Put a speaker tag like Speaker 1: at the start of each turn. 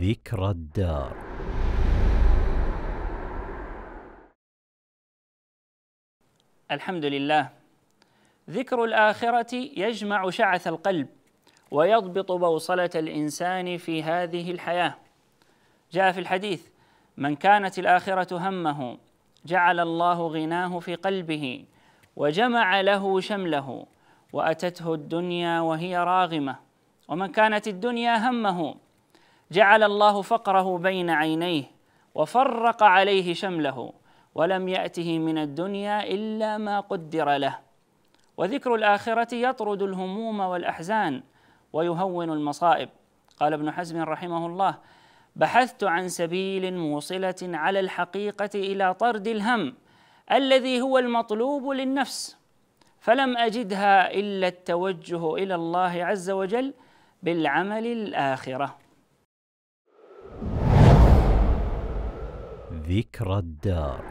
Speaker 1: ذكرى الدار
Speaker 2: الحمد لله ذكر الآخرة يجمع شعث القلب ويضبط بوصلة الإنسان في هذه الحياة جاء في الحديث من كانت الآخرة همه جعل الله غناه في قلبه وجمع له شمله وأتته الدنيا وهي راغمة ومن كانت الدنيا همه جعل الله فقره بين عينيه وفرق عليه شمله ولم ياته من الدنيا الا ما قدر له وذكر الاخره يطرد الهموم والاحزان ويهون المصائب قال ابن حزم رحمه الله بحثت عن سبيل موصله على الحقيقه الى طرد الهم الذي هو المطلوب للنفس فلم اجدها الا التوجه الى الله عز وجل بالعمل الاخره
Speaker 1: ذكرى الدار